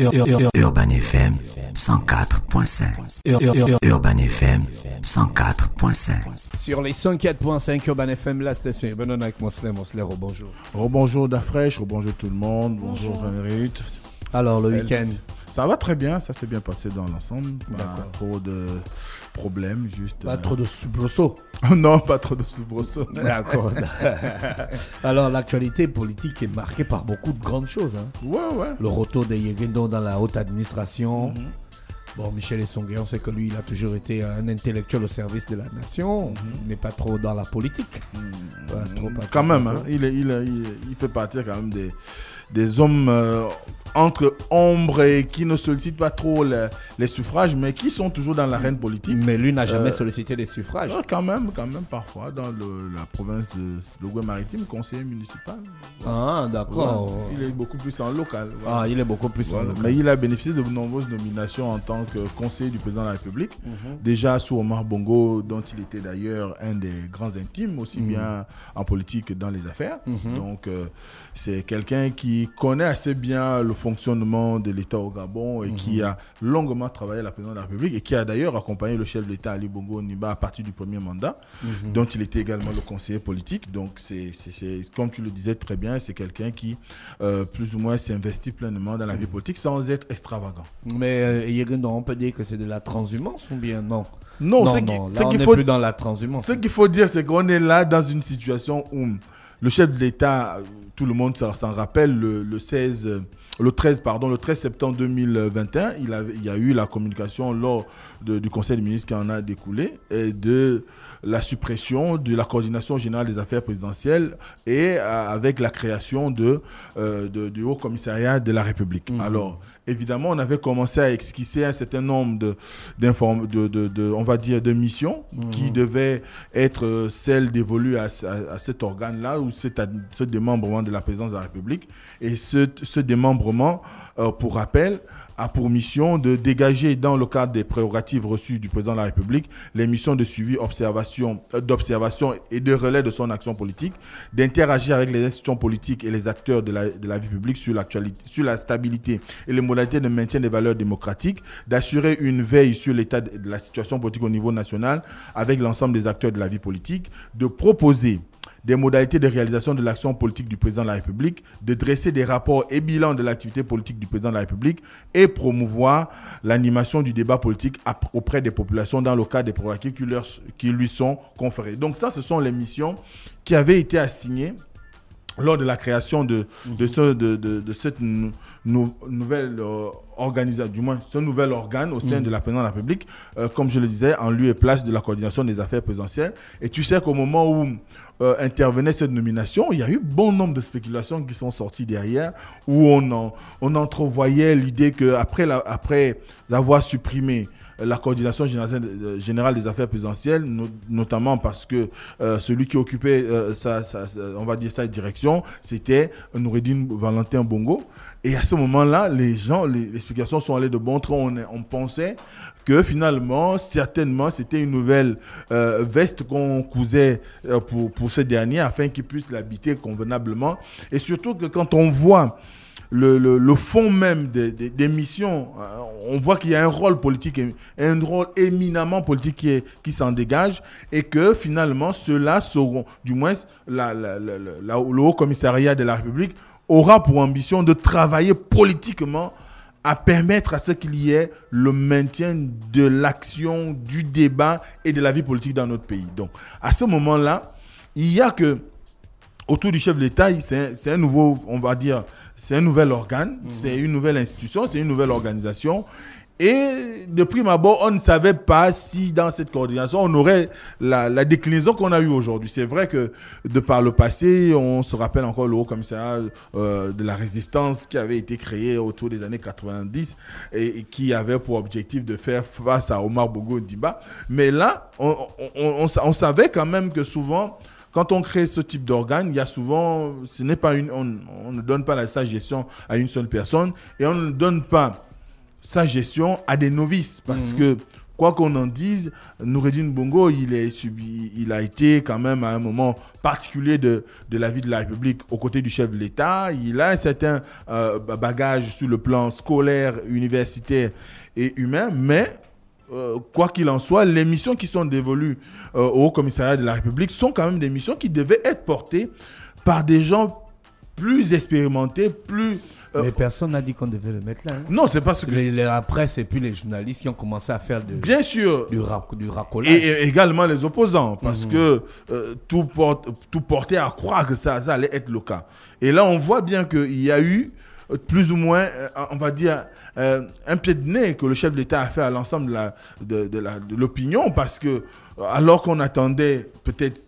Urban FM 104.5 Urban FM 104.5 Sur les 104.5 Urban FM, la station Benon avec Monsley, bonjour. Rebonjour Dafresh, bonjour tout le monde, bonjour Alors le week-end Ça va très bien, ça s'est bien passé dans l'ensemble. Pas trop de problèmes, juste... Pas euh, trop de soubresauts Non, pas trop de soubresauts. D'accord. Alors, l'actualité politique est marquée par beaucoup de grandes choses. Hein. Ouais, Le retour de Yegendon dans la haute administration. Mhm. Bon, Michel Essongué, on sait que lui, il a toujours été un intellectuel au service de la nation, N'est mhm. n'est pas trop dans la politique. Mhm. pas trop, quand même, hein. il, fait partie quand même des, hommes. Euh, entre ombres et qui ne sollicitent pas trop les, suffrages, mais qui sont toujours dans l'arène politique. Mais lui n'a euh, jamais sollicité les suffrages. Ah, quand même, quand même, parfois, dans la province de Logoué-Maritime, conseiller municipal. Ah, d'accord. il est beaucoup plus en local. Ah, il est beaucoup plus en local. Mais il a bénéficié de nombreuses nominations en tant que conseiller du président de la République. Mhm. Déjà sous Omar Bongo, dont il était d'ailleurs un des grands intimes, aussi mhm. bien en politique que dans les affaires. Mhm. Donc, euh, c'est quelqu'un qui connaît assez bien le fonctionnement de l'État au Gabon et qui mhm. a longuement travaillé à la présidence de la République et qui a d'ailleurs accompagné le chef de l'État Ali Bongo Niba à partir du premier mandat, mhm. dont il était également le conseiller politique. Donc, c'est comme tu le disais très bien, c'est quelqu'un qui, euh, plus ou moins, s'est investi pleinement dans la vie mhm. politique sans être extravagant. Mais euh, on peut dire que c'est de la transhumance ou bien non non, non, là, on n'est plus dans la transhumance. Ce qu'il faut dire, c'est qu'on est là dans une situation où le chef de l'État, euh, tout le monde s'en rappelle, le 16 le 13, pardon, le 13 septembre 2021, il, y a eu la communication lors du Conseil des ministres qui en a découlé et de la suppression de la coordination générale des affaires présidentielles et euh, avec la création euh, de, du Haut Commissariat de la République. Mmh. Alors, évidemment, on avait commencé à esquisser un certain nombre de, de, de, on va dire, de missions qui mhm. devaient être euh, celles dévolues à, cet organe-là ou cet, ce démembrement de la présidence de la République. Et ce, ce démembrement, euh, pour rappel, a pour mission de dégager, dans le cadre des prérogatives reçues du président de la République, les missions de suivi, euh, d'observation et de relais de son action politique, d'interagir avec les institutions politiques et les acteurs de la, vie publique sur, sur la stabilité et les modalités de maintien des valeurs démocratiques, d'assurer une veille sur l'état de la situation politique au niveau national avec l'ensemble des acteurs de la vie politique, de proposer des modalités de réalisation de l'action politique du président de la République, de dresser des rapports et bilans de l'activité politique du président de la République et promouvoir l'animation du débat politique auprès des populations dans le cadre des prérogatives qui, lui sont conférés. Donc ça, ce sont les missions qui avaient été assignées lors de la création de, de, mhm. de cette nouvelle euh, organisation, du moins ce nouvel organe au sein mm. de la présidence de la République, euh, comme je le disais, en lieu et place de la coordination des affaires présidentielles. Et tu sais qu'au moment où euh, intervenait cette nomination, il y a eu bon nombre de spéculations qui sont sorties derrière, où on, on entrevoyait l'idée qu'après la, après avoir supprimé, la coordination générale des affaires présidentielles, notamment parce que celui qui occupait, on va dire, sa direction, c'était Noureddine Valentin Bongo. Et à ce moment-là, les gens, les, explications sont allées de bon train. On, on pensait que finalement, certainement, c'était une nouvelle euh, veste qu'on cousait euh, pour, pour ces derniers afin qu'ils puissent l'habiter convenablement. Et surtout que quand on voit le, le, fond même des, des, missions, euh, on voit qu'il y a un rôle politique, un rôle éminemment politique qui, qui s'en dégage et que finalement, ceux-là seront, du moins, la, le haut commissariat de la République aura pour ambition de travailler politiquement à permettre à ce qu'il y ait le maintien de l'action, du débat et de la vie politique dans notre pays. Donc, à ce moment-là, il y a que autour du chef de l'État, c'est un, nouveau, on va dire, c'est un nouvel organe, mmh. c'est une nouvelle institution, c'est une nouvelle organisation. Et de prime abord, on ne savait pas si dans cette coordination, on aurait la, déclinaison qu'on a eue aujourd'hui. C'est vrai que de par le passé, on se rappelle encore le haut commissariat euh, de la résistance qui avait été créé autour des années 90 et, qui avait pour objectif de faire face à Omar Bogo Diba. Mais là, on, savait quand même que souvent, quand on crée ce type d'organe, il y a souvent, ce n'est pas une, on, on ne donne pas la sage gestion à une seule personne et on ne donne pas sa gestion à des novices. Parce mhm. que, quoi qu'on en dise, Noureddin Bongo, il, est subi, il a été quand même à un moment particulier de, la vie de la République aux côtés du chef de l'État. Il a un certain euh, bagage sur le plan scolaire, universitaire et humain, mais euh, quoi qu'il en soit, les missions qui sont dévolues euh, au Commissariat de la République sont quand même des missions qui devaient être portées par des gens plus expérimentés, plus euh, mais personne n'a dit qu'on devait le mettre là. Hein. Non, c'est parce que. la presse et puis les journalistes qui ont commencé à faire de, Bien sûr. du, racolage. Et, également les opposants, parce mhm. que euh, tout, porte, tout portait à croire que ça, allait être le cas. Et là, on voit bien qu'il y a eu euh, plus ou moins, on va dire, un pied de nez que le chef d'État a fait à l'ensemble de l'opinion, parce que alors qu'on attendait peut-être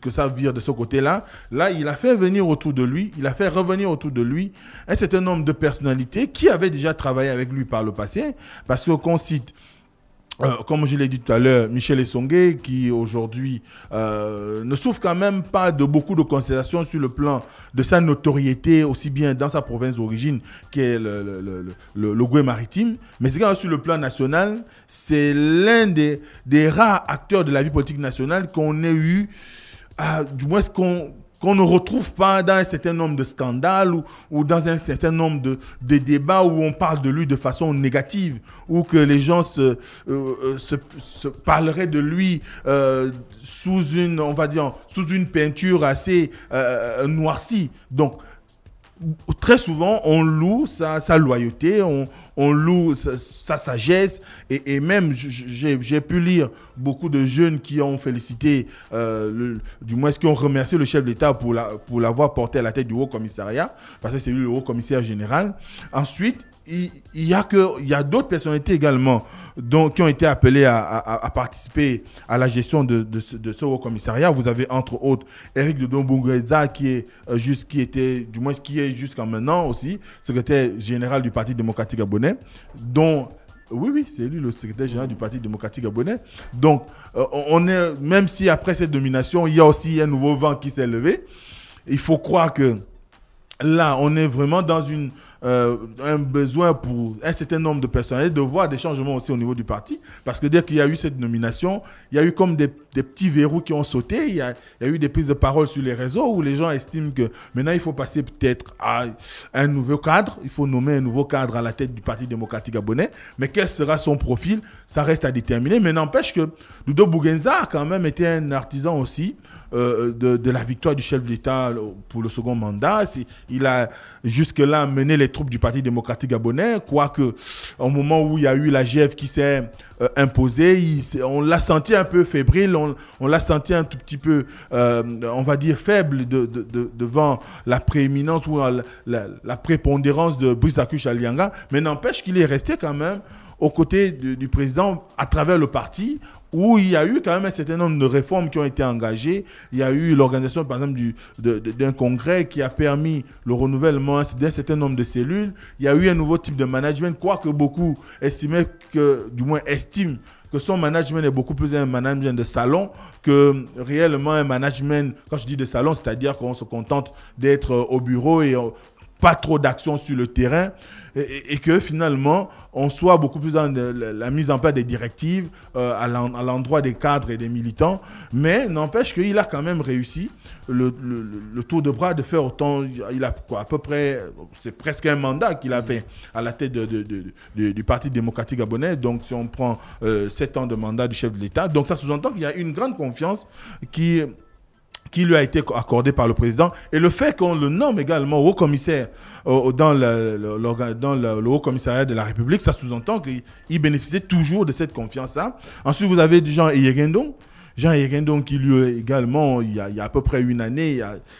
que ça vire de ce côté-là. Là, il a fait venir autour de lui, il a fait revenir autour de lui un certain nombre de personnalités qui avaient déjà travaillé avec lui par le passé. Parce qu'on cite euh, comme je l'ai dit tout à l'heure, Michel Essongué, qui aujourd'hui euh, ne souffre quand même pas de beaucoup de considérations sur le plan de sa notoriété, aussi bien dans sa province d'origine qu'est est le, le, Goué maritime, mais également sur le plan national, c'est l'un des, rares acteurs de la vie politique nationale qu'on ait eu, euh, du moins ce qu'on qu'on ne retrouve pas dans un certain nombre de scandales ou, dans un certain nombre de, de, débats où on parle de lui de façon négative, ou que les gens se, euh, euh, se, parleraient de lui euh, sous une, on va dire, sous une peinture assez noircie. Donc, très souvent, on loue sa, loyauté, on, loue sa, sagesse. Et, même, j'ai pu lire beaucoup de jeunes qui ont félicité, euh, du moins, qui ont remercié le chef d'état pour l'avoir porté à la tête du Haut Commissariat, parce que c'est lui le Haut Commissaire général. Ensuite, il, y a que il y a d'autres personnalités également donc, qui ont été appelées à, participer à la gestion de, ce, haut commissariat. Vous avez entre autres Eric de Dombungueza qui est euh, était du moins qui est jusqu'à maintenant aussi secrétaire général du Parti démocratique gabonais, dont oui, oui, c'est lui le secrétaire général du Parti démocratique gabonais. Donc, euh, on est, même si après cette domination, il y a aussi un nouveau vent qui s'est levé, il faut croire que là, on est vraiment dans une, euh, un besoin pour un certain nombre de personnalités de voir des changements aussi au niveau du parti. Parce que dès qu'il y a eu cette nomination, il y a eu comme des, petits verrous qui ont sauté. Il y, a, eu des prises de parole sur les réseaux où les gens estiment que maintenant il faut passer peut-être à un nouveau cadre. Il faut nommer un nouveau cadre à la tête du Parti démocratique gabonais. Mais quel sera son profil Ça reste à déterminer. Mais n'empêche que Ludo Bouguenza a quand même été un artisan aussi euh, de, de la victoire du chef d'État euh, pour le second mandat. Il a jusque-là mené les troupes du Parti démocratique gabonais, quoique au moment où il y a eu la GF qui s'est euh, imposée, on l'a senti un peu fébrile, on, l'a senti un tout petit peu, euh, on va dire, faible devant la prééminence ou la, prépondérance de Brice Akush Alianga, mais n'empêche qu'il est resté quand même aux côtés du président à travers le parti où il y a eu quand même un certain nombre de réformes qui ont été engagées. Il y a eu l'organisation, par exemple, d'un congrès qui a permis le renouvellement d'un certain nombre de cellules. Il y a eu un nouveau type de management, quoique beaucoup estimaient que, du moins estiment que son management est beaucoup plus un management de salon que réellement un management, quand je dis de salon, c'est-à-dire qu'on se contente d'être au bureau et pas trop d'action sur le terrain et, que finalement on soit beaucoup plus dans la mise en place des directives euh, à l'endroit des cadres et des militants. Mais n'empêche qu'il a quand même réussi le, tour de bras de faire autant. Il a quoi, à peu près, c'est presque un mandat qu'il avait à la tête de, du Parti démocratique gabonais. Donc si on prend euh, sept ans de mandat du chef de l'État, donc ça sous-entend qu'il y a une grande confiance qui qui lui a été accordé par le président et le fait qu'on le nomme également haut commissaire euh, dans, le, haut commissariat de la République, ça sous-entend qu'il bénéficiait toujours de cette confiance-là. Ensuite, vous avez Jean genre Jean donc qui lui également, il y, a, à peu près une année,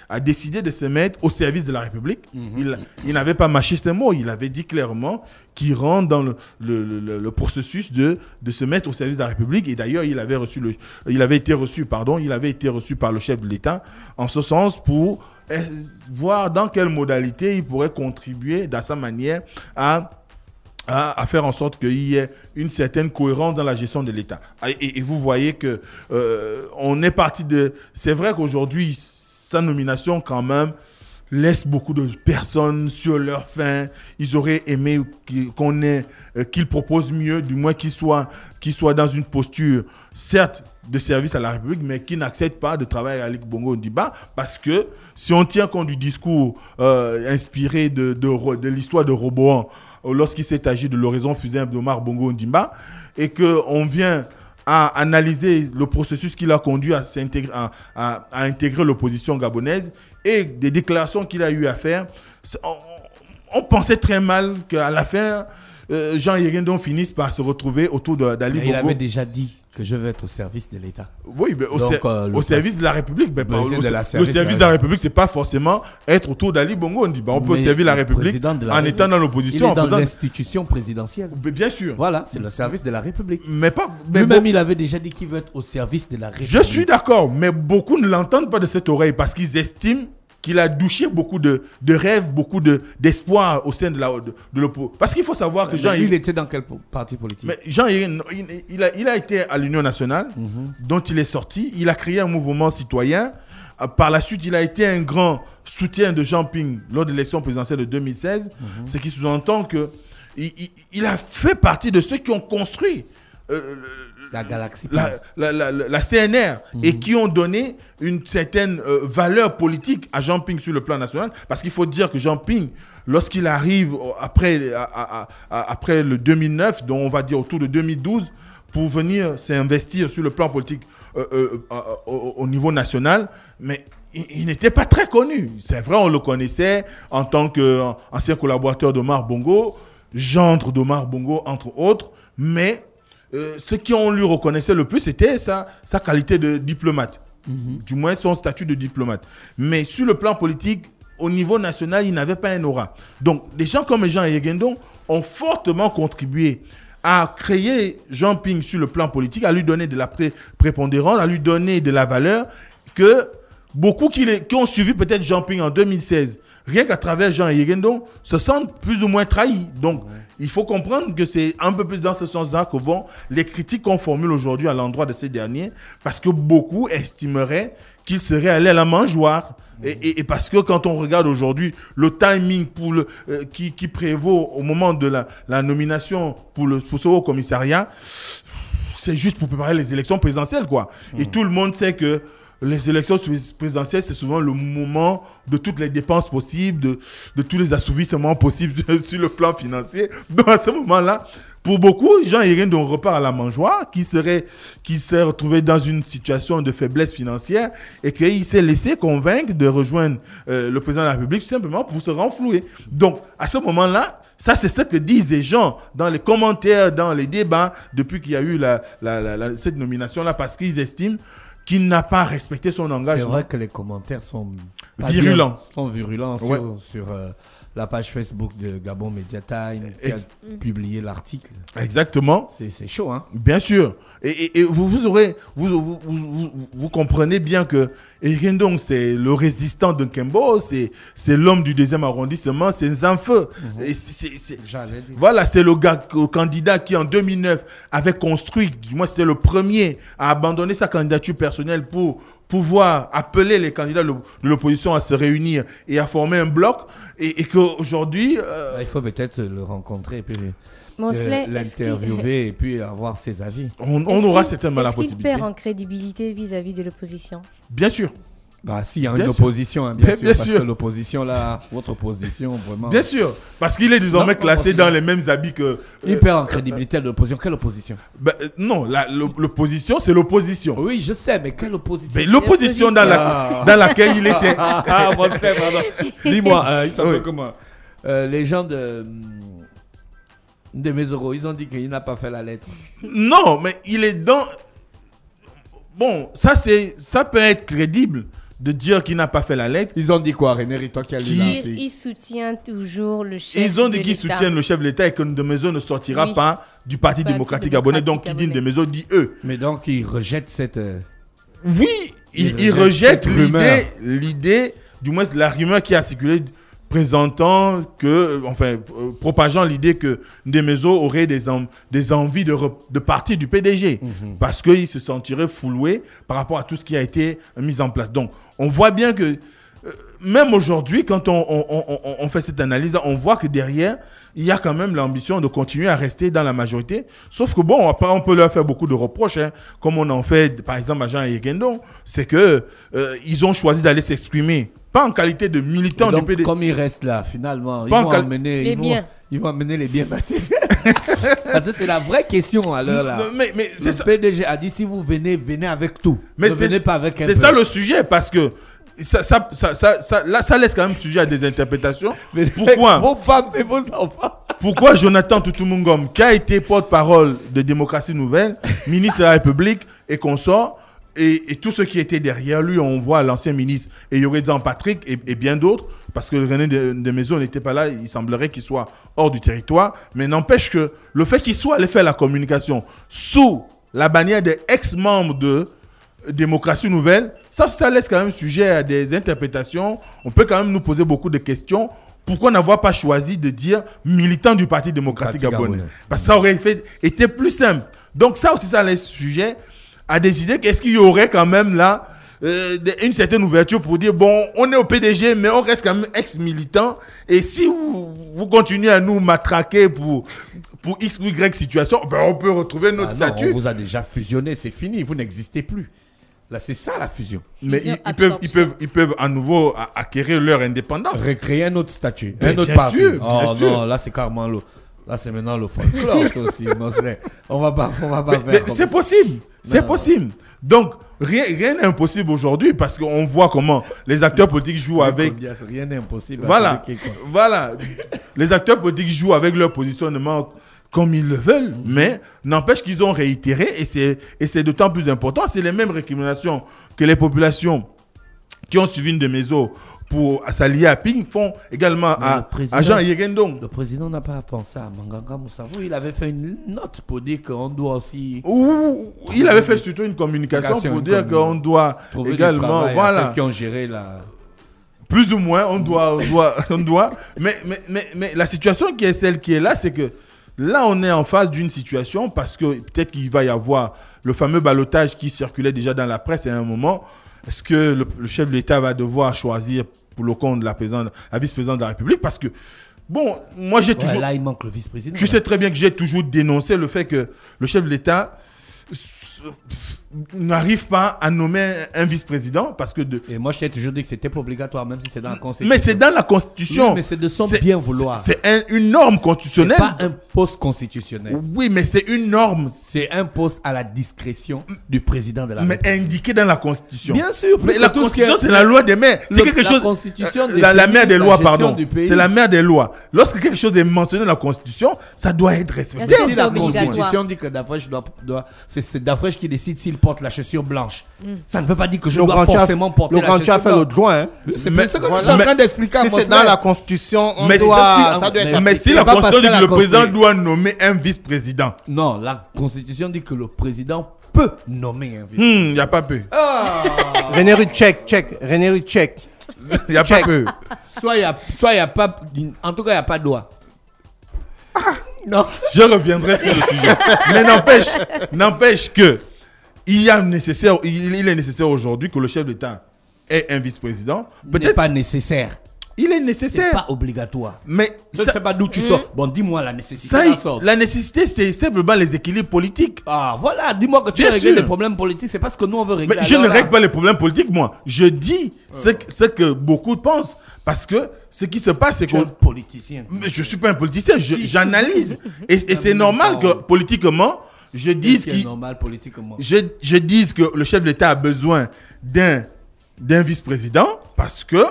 a, décidé de se mettre au service de la République. Mhm. Il, n'avait pas mâché ce mot, il avait dit clairement qu'il rentre dans le, processus de, de se mettre au service de la République. Et d'ailleurs, il avait reçu le, il avait été reçu, pardon, il avait été reçu par le chef de l'État en ce sens pour eh, voir dans quelle modalité il pourrait contribuer, dans sa manière, à à, faire en sorte qu'il y ait une certaine cohérence dans la gestion de l'État. Et, vous voyez que euh, on est parti de. C'est vrai qu'aujourd'hui, sa nomination quand même laisse beaucoup de personnes sur leur faim. Ils auraient aimé qu'on ait, euh, qu'ils proposent mieux, du moins qu'ils soit soit dans une posture, certes, de service à la République, mais qui n'accepte pas de travailler avec Bongo débat parce que si on tient compte du discours euh, inspiré de, de, de l'histoire de Roboan, lorsqu'il s'est agi de l'horizon fusain d'Omar Bongo Ondimba et qu'on vient à analyser le processus qui l'a conduit à, à, intégrer l'opposition gabonaise et des déclarations qu'il a eu à faire, on, pensait très mal qu'à la fin, euh, Jean Yérindon finisse par se retrouver autour d'Ali Bongo. Il avait déjà dit que je veux être au service de l'État. Oui, mais au, euh, service de la République. au, service de la République, ce n'est pas forcément être autour d'Ali Bongo. On bah, on peut servir la République en étant dans l'opposition. dans l'institution présidentielle. bien sûr. Voilà, c'est le service de la République. Mais pas. Lui-même, il avait déjà dit qu'il veut être au service de la République. Je suis d'accord, mais beaucoup ne l'entendent pas de cette oreille parce qu'ils estiment il a douché beaucoup de, rêves, beaucoup d'espoir au sein de la de, l'opposition. Parce qu'il faut savoir que Jean il était dans quel parti politique Jean il, il, a, été à l'Union nationale, mhm. dont il est sorti. Il a créé un mouvement citoyen. Euh, par la suite, il a été un grand soutien de Jean Ping lors de l'élection présidentielle de 2016, mhm. ce qui sous-entend qu'il il, a fait partie de ceux qui ont construit euh, la galaxie. La, la, CNR. Et mhm. qui ont donné une certaine euh, valeur politique à Jean Ping sur le plan national. Parce qu'il faut dire que Jean Ping, lorsqu'il arrive après, après le 2009, dont on va dire autour de 2012, pour venir s'investir sur le plan politique euh, euh, au, niveau national, mais il, il n'était pas très connu. C'est vrai, on le connaissait en tant qu'ancien collaborateur d'Omar Bongo, gendre d'Omar Bongo, entre autres, mais euh, ce qui qu'on lui reconnaissait le plus, c'était sa, qualité de diplomate. Mhm. Du moins son statut de diplomate. Mais sur le plan politique, au niveau national, il n'avait pas un aura. Donc, des gens comme Jean Yegendon ont fortement contribué à créer Jean Ping sur le plan politique, à lui donner de la prépondérance, à lui donner de la valeur que beaucoup qui, qui ont suivi peut-être Jean Ping en 2016 rien qu'à travers Jean Yegendo, se sentent plus ou moins trahis. Donc, il faut comprendre que c'est un peu plus dans ce sens-là que vont les critiques qu'on formule aujourd'hui à l'endroit de ces derniers, parce que beaucoup estimeraient qu'ils seraient allés à la mangeoire. Et, parce que quand on regarde aujourd'hui le timing pour le, euh, qui, prévaut au moment de la, nomination pour, le, pour ce haut commissariat, c'est juste pour préparer les élections présidentielles, quoi. Et tout le monde sait que les élections présidentielles, c'est souvent le moment de toutes les dépenses possibles, de, tous les assouvissements possibles sur le plan financier. Donc à ce moment-là, pour beaucoup, Jean Irène on repart à la mangeoire, qui serait, qui s'est retrouvé dans une situation de faiblesse financière et qu'il s'est laissé convaincre de rejoindre euh, le président de la République simplement pour se renflouer. Donc, à ce moment-là, ça, c'est ce que disent les gens dans les commentaires, dans les débats, depuis qu'il y a eu cette nomination-là, parce qu'ils estiment qui n'a pas respecté son engagement. C'est vrai que les commentaires sont virulent, sont virulents sur, euh, la page Facebook de Gabon Media Time qui a publié l'article. Exactement. C'est chaud, hein Bien sûr. Et, vous, vous, aurez, vous, vous, comprenez bien que donc c'est le résistant de Kembo, c'est l'homme du deuxième arrondissement, c'est Zanfeu. Mhm. Voilà, c'est le, le candidat qui, en 2009, avait construit, du moins c'était le premier, à abandonner sa candidature personnelle pour pouvoir appeler les candidats de l'opposition à se réunir et à former un bloc, et, qu'aujourd'hui... Euh, ah, il faut peut-être le rencontrer et puis euh, l'interviewer et puis avoir ses avis. On, aura certainement la possibilité. perd en crédibilité vis à -vis de l'opposition Bien sûr. Bah, s'il y a une opposition, bien, sûr, hein, parce que l'opposition, là, votre opposition, vraiment. Bien sûr, parce qu'il est désormais classé dans les mêmes habits que. Euh, il perd en crédibilité l'opposition. Quelle opposition ben, euh, Non, l'opposition, c'est l'opposition. Oui, je sais, mais quelle opposition mais ben, L'opposition dans, la, ah. dans laquelle il était. ah, ah mon pardon Dis-moi, euh, il s'appelle comment Les gens de. De ils ont dit qu'il n'a pas fait la lettre. Non, mais il est dans. Bon, ça, ça peut être crédible de dire qu'il n'a pas fait la lettre. Ils ont dit quoi, René toi qui Il soutient toujours le chef Ils ont dit qu'ils soutiennent le chef de l'État et que Ndemezo ne sortira pas du Parti, démocratique, gabonais. Donc, qui dit maison dit eux. Mais donc, ils rejettent cette. Euh, oui, ils il, rejettent l'idée, l'idée, du moins la rumeur qui a circulé présentant que, enfin, euh, propageant l'idée que Ndemezo aurait des, des envies de, partir du PDG, mhm. parce qu'il se sentirait fouloué par rapport à tout ce qui a été mis en place. Donc, on voit bien que, euh, même aujourd'hui, quand on, fait cette analyse, on voit que derrière, il y a quand même l'ambition de continuer à rester dans la majorité. Sauf que bon, après, on peut leur faire beaucoup de reproches, hein. comme on en fait, par exemple, à Jean Yegendo, c'est que euh, ils ont choisi d'aller s'exprimer en qualité de militant du PDG. Comme il reste là, finalement, ils vont, amener ils, vont, ils vont, amener les biens Parce que c'est la vraie question à l'heure là. Mais, le PDG a dit si vous venez, venez avec tout. Mais ne venez pas avec un C'est ça le sujet parce que ça, là, ça laisse quand même sujet à des interprétations. Mais Pourquoi Vos femmes et vos enfants. Pourquoi Jonathan Tutumungom, qui a été porte-parole de Démocratie Nouvelle, ministre de la République et consort, et, et tous ceux qui étaient derrière lui, on voit l'ancien ministre et en Patrick et, bien d'autres, parce que René de, Maison n'était pas là, il semblerait qu'il soit hors du territoire, mais n'empêche que le fait qu'il soit allé faire la communication sous la bannière des ex-membres de démocratie nouvelle, ça, ça laisse quand même sujet à des interprétations. On peut quand même nous poser beaucoup de questions. Pourquoi n'avoir pas choisi de dire militant du Parti démocratique gabonais Parce que ça aurait été plus simple. Donc ça aussi, ça laisse sujet a décidé qu'est-ce qu'il y aurait quand même là euh, une certaine ouverture pour dire bon, on est au PDG, mais on reste quand même ex-militant. Et si vous, continuez à nous matraquer pour, pour X ou Y situation, ben on peut retrouver notre ah statut. on vous a déjà fusionné, c'est fini, vous n'existez plus. Là, c'est ça la fusion. mais ils, peuvent, ils, peuvent, ils peuvent à nouveau acquérir leur indépendance. Recréer un autre statut, un autre bien parti. oh non, là, c'est carrément Là, c'est maintenant le folklore aussi. on va pas, va pas mais, C'est possible. C'est possible. Donc, rien n'est impossible aujourd'hui parce qu'on voit comment les acteurs politiques jouent avec. Rien n'est impossible. Voilà. voilà. les acteurs politiques jouent avec leur positionnement comme ils le veulent, mhm. mais n'empêche qu'ils ont réitéré, et c'est d'autant plus important, c'est les mêmes récriminations que les populations qui ont suivi une de mes eaux pour s'allier à Ping font également à, Jean Yegendong. Le président n'a pas pensé à Manganga Moussavou. Il avait fait une note pour dire qu'on doit aussi. il avait fait surtout une communication pour dire qu'on doit également. Voilà. qui ont géré la. Plus ou moins, on doit. On doit, on doit. Mais, mais, mais, mais la situation qui est celle qui est là, c'est que là, on est en face d'une situation parce que peut-être qu'il va y avoir le fameux balotage qui circulait déjà dans la presse à un moment. Est-ce que le, chef de l'État va devoir choisir pour le compte de la, la vice-présidente de la République parce que, bon, moi j'ai toujours. Là, il manque le vice-président. Tu sais très bien que j'ai toujours dénoncé le fait que le chef de l'État n'arrive pas à nommer un vice-président parce que de... Et moi, je t'ai toujours dit que c'était pas obligatoire, même si c'est dans la Constitution. Mais c'est dans la Constitution. mais c'est de son bien vouloir. C'est une norme constitutionnelle. C'est pas un poste constitutionnel. Oui, mais c'est une norme. C'est un poste à la discrétion du président de la mais République. indiqué dans la Constitution. Bien sûr. Mais la Constitution, c'est la loi des maires. C'est quelque la Constitution la, la mère des lois, pardon. C'est la mère des lois. Lorsque quelque chose est mentionné dans la Constitution, ça doit être respecté. Si la Constitution dit que Dafresh doit... c'est Dafresh qui décide s'il porte la chaussure blanche, mm. ça ne veut pas dire que je dois forcément porter la chaussure blanche. as fait l'autre joint. Hein. C'est ce que je suis en train d'expliquer Si c'est dans la Constitution, on doit, Mais si la Constitution dit que le président doit nommer un vice-président. Non, la Constitution dit que le président peut nommer un vice. président Il hmm, n'y a pas peu. Ah. René check, check. René check. Il n'y a pas peu. Soit il n'y a, pas. En tout cas, il n'y a pas de doigt. Ah. Non. Je reviendrai sur le sujet. Mais n'empêche, n'empêche que il, est nécessaire aujourd'hui que le chef d'État ait un vice-président. peut n'est pas nécessaire. Il est nécessaire. pas obligatoire. Mais je ne sais pas d'où tu sors. Hmm. Bon, dis-moi la nécessité. la, nécessité, c'est simplement les équilibres politiques. Ah, voilà. Dis-moi que tu as réglé les problèmes politiques. C'est parce que nous on veut régler. Mais je ne règle pas les problèmes politiques, moi. Je dis euh. ce, que, beaucoup pensent. Parce que ce qui se passe, c'est que. Je suis un politicien. Mais je suis pas un politicien. J'analyse. et, et c'est normal que politiquement, je dis normal politiquement. Je, je dise que le chef d'État a besoin d'un d'un vice-président parce que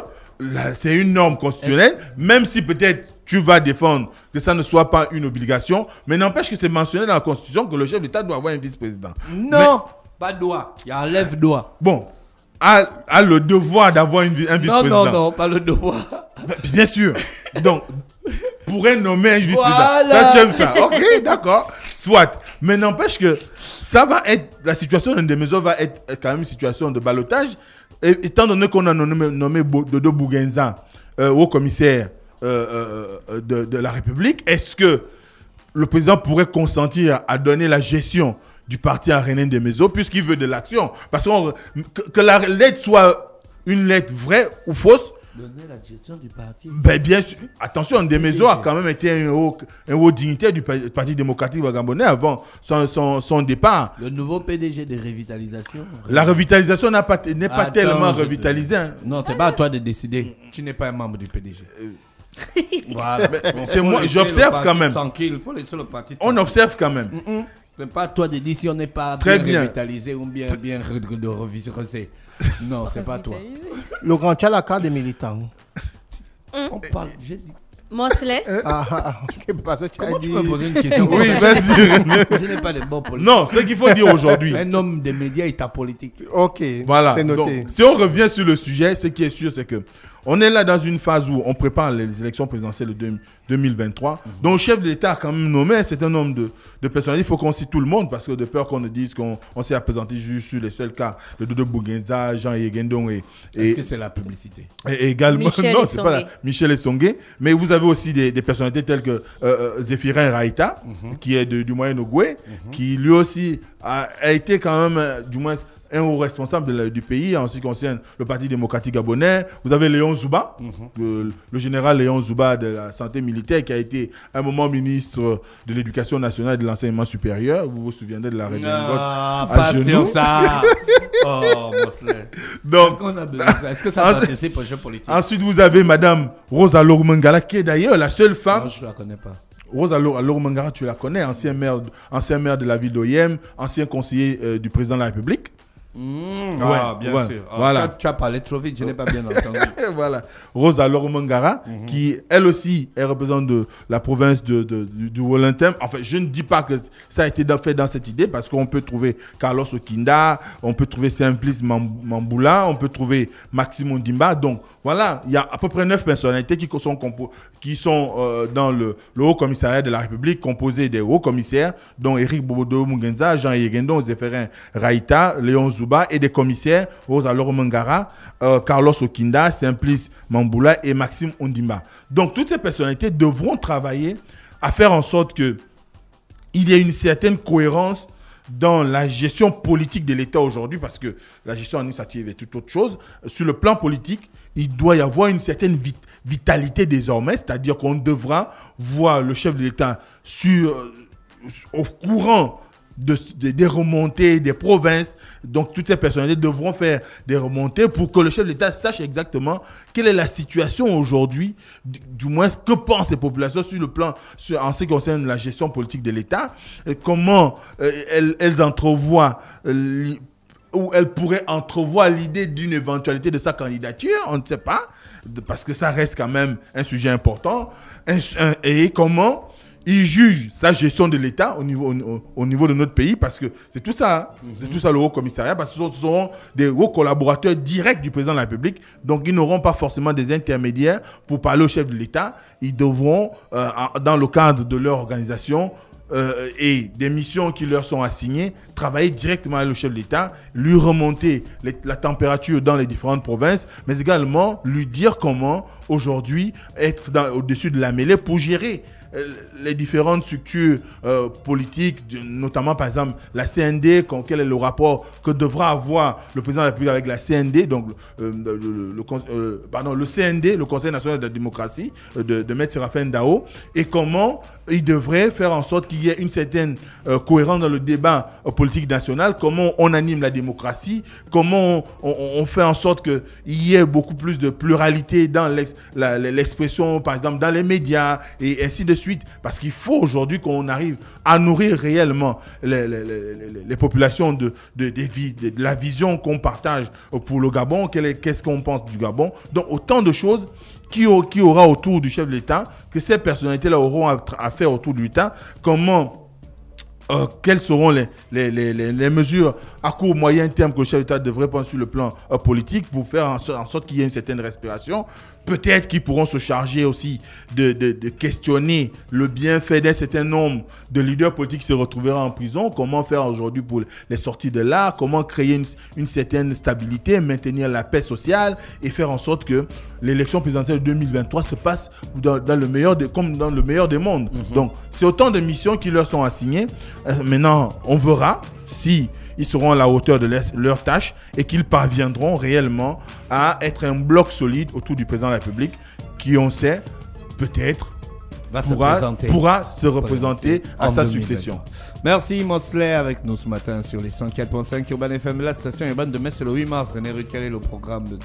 c'est une norme constitutionnelle, même si peut-être tu vas défendre que ça ne soit pas une obligation, mais n'empêche que c'est mentionné dans la Constitution que le chef d'État doit avoir un vice-président. Non, pas doit, il y a un lève-doigt. Bon, a, le devoir d'avoir un vice-président. Non, non, non, pas le devoir. Bah, bien sûr. Donc, pourrait nommer un vice-président. Voilà. Ça, aimes ça. Ok, d'accord. Soit. Mais n'empêche que ça va être, la situation de Demezo va être quand même une situation de balotage. Et, étant donné qu'on a nommé, Dodo Bougenza euh, au commissaire euh, euh, de, la République, est-ce que le président pourrait consentir à donner la gestion du parti à René Ndemezo puisqu'il veut de l'action Parce que, que la lettre soit une lettre vraie ou fausse, donner la gestion du parti. Ben, bien sûr. Attention, Demezo a quand même été un haut, un dignitaire du Parti démocratique gabonais avant son, départ. Le nouveau PDG de revitalisation. La revitalisation n'est pas, tellement revitalisée. ce hein. Non, c'est pas à toi de décider. Tu n'es pas un membre du PDG. c'est moi, j'observe quand même. On observe quand même. C'est pas toi de dire si on n'est pas bien, revitalisé ou bien, bien reviser. Non, c'est pas toi. Laurent, tu as la carte des militants. Hum. On parle. J'ai dit. Mosley Ah, ah, ah. tu poser une question Oui, vas-y. Je n'ai pas les bons politiques. Non, ce qu'il faut dire aujourd'hui. Un homme des médias est politique. Ok, voilà. c'est noté. Donc, si on revient sur le sujet, ce qui est sûr, c'est que on est là dans une phase où on prépare les élections présidentielles de 2023. Donc, le chef de l'État a quand même nommé un certain nombre de, personnalités. Il faut qu'on cite tout le monde parce que de peur qu'on ne dise qu'on s'est présenté juste sur les seuls cas de Dodo Bouguenza, Jean Yegendong et. Est-ce que c'est la publicité et Également. Michel non, c'est pas la, Michel Essongué. Mais vous avez aussi des, personnalités telles que euh, euh, Zéphirin Raïta, mhm. qui est du Moyen-Ogoué, mhm. qui lui aussi a été quand même, euh, du moins, un haut responsable du pays en ce qui concerne le Parti démocratique gabonais. Vous avez Léon Zouba, mhm. euh, le, général Léon Zouba de la santé militaire qui a été un moment ministre de l'éducation nationale et de l'enseignement supérieur. Vous vous souviendrez de la réunion ah, à ça Oh, Donc, Est-ce que ça participe aux jeux politiques Ensuite, vous avez Madame Rosa Lourmangala, qui est d'ailleurs la seule femme... Non, je la connais pas. Rosa Lourmangala, tu la connais, ancien maire, ancien maire de la ville d'Oyem, ancien conseiller euh, du président de la République. Mmh. ouais, ah, voilà. Ah, tu as parlé trop vite, je n'ai pas bien entendu. voilà. Rosa Loromangara, mmh. qui elle aussi est représentante de la province de, du, du En fait, je ne dis pas que ça a été fait dans cette idée, parce qu'on peut trouver Carlos Okinda, on peut trouver Simplice Mamboula, on peut trouver Maxime Dimba. Donc, voilà, il y a à peu près neuf personnalités qui sont, qui euh, dans le, Haut Commissariat de la République, composé des hauts commissaires, dont Eric Bobodo Mugenza, Jean Yegendon, Zéferin Raïta, Léon Zou et des commissaires Rosa Mangara, euh, Carlos Okinda, Simplice Mamboula et Maxime Ondimba. Donc toutes ces personnalités devront travailler à faire en sorte que il y ait une certaine cohérence dans la gestion politique de l'État aujourd'hui, parce que la gestion administrative est toute autre chose. Sur le plan politique, il doit y avoir une certaine vitalité désormais, c'est-à-dire qu'on devra voir le chef de l'État sur, euh, au courant de, des remontées des provinces. Donc toutes ces personnalités devront faire des remontées pour que le chef de l'État sache exactement quelle est la situation aujourd'hui, du, moins ce que pensent les populations sur le plan, en ce qui concerne la gestion politique de l'État, comment euh, elles, entrevoient... Euh, ou elles pourraient entrevoir l'idée d'une éventualité de sa candidature, on ne sait pas, parce que ça reste quand même un sujet important, et comment ils jugent sa gestion de l'État au niveau, au, niveau de notre pays, parce que c'est tout ça, hein. mhm. c'est tout ça le haut commissariat, parce que ce sont des hauts collaborateurs directs du président de la République, donc ils n'auront pas forcément des intermédiaires pour parler au chef de l'État, ils devront, euh, dans le cadre de leur organisation, euh, et des missions qui leur sont assignées, travailler directement avec le chef de l'État, lui remonter la température dans les différentes provinces, mais également lui dire comment aujourd'hui être au-dessus de la mêlée pour gérer euh, les différentes structures euh, politiques, notamment par exemple la CND, quel est le rapport que devra avoir le président de la République avec la CND, donc le, euh, le CND, le Conseil national de la démocratie, de, de Maître Dao, et comment il devrait faire en sorte qu'il y ait une certaine euh, cohérence dans le débat euh, politique national, comment on anime la démocratie, comment on, fait en sorte qu'il y ait beaucoup plus de pluralité dans l'expression, par exemple, dans les médias et ainsi de suite. Parce qu'il faut aujourd'hui qu'on arrive à nourrir réellement les, populations de, de, la vision qu'on partage pour le Gabon, qu'est-ce qu'on pense du Gabon. Donc autant de choses qui, aura autour du chef de l'État, que ces personnalités-là auront à, faire autour de l'État, comment euh, quelles seront les, mesures à court, moyen terme que le chef d'État devrait prendre sur le plan euh, politique pour faire en, sorte qu'il y ait une certaine respiration Peut-être qu'ils pourront se charger aussi de, questionner le bienfait d'un certain nombre de leaders politiques qui se retrouveront en prison. Comment faire aujourd'hui pour les sorties de là Comment créer une, certaine stabilité, maintenir la paix sociale et faire en sorte que l'élection présidentielle 2023 se passe dans, le meilleur de, comme dans le meilleur des mondes. Mhm. Donc, c'est autant de missions qui leur sont assignées. Euh, maintenant, on verra si ils seront à la hauteur de leur tâche et qu'ils parviendront réellement à être un bloc solide autour du président de la République qui, on sait, peut-être pourra, se pourra se représenter à sa succession. Merci Mosley avec nous ce matin sur les 104.5 Urban FM, la station urbaine de Metz le 8 mars. René Rucalé, le programme de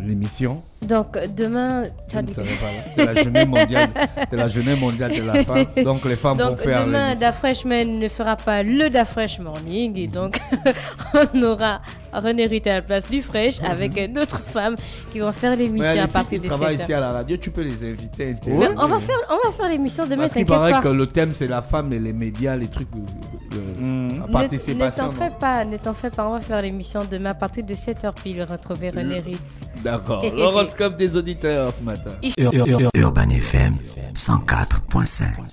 l'émission. Donc demain, c'est la journée mondiale, c'est la mondiale de la femme. Donc les femmes vont faire. Demain, Dafreshman ne fera pas le Dafresh Morning et donc on aura René Rita à la place du Fresh avec une mhm. avec d'autres femmes qui vont faire l'émission à partir des. travaillent ici à la radio, tu peux les inviter. on va faire, on va faire l'émission demain. Parce qu'il paraît que le thème c'est la femme et les médias, les trucs. Le, ne, t'en fais pas, ne t'en fais pas, on va faire l'émission demain à partir de 7h, puis retrouver euh, René Rude. D'accord, l'horoscope des auditeurs ce matin. Urban FM 104.5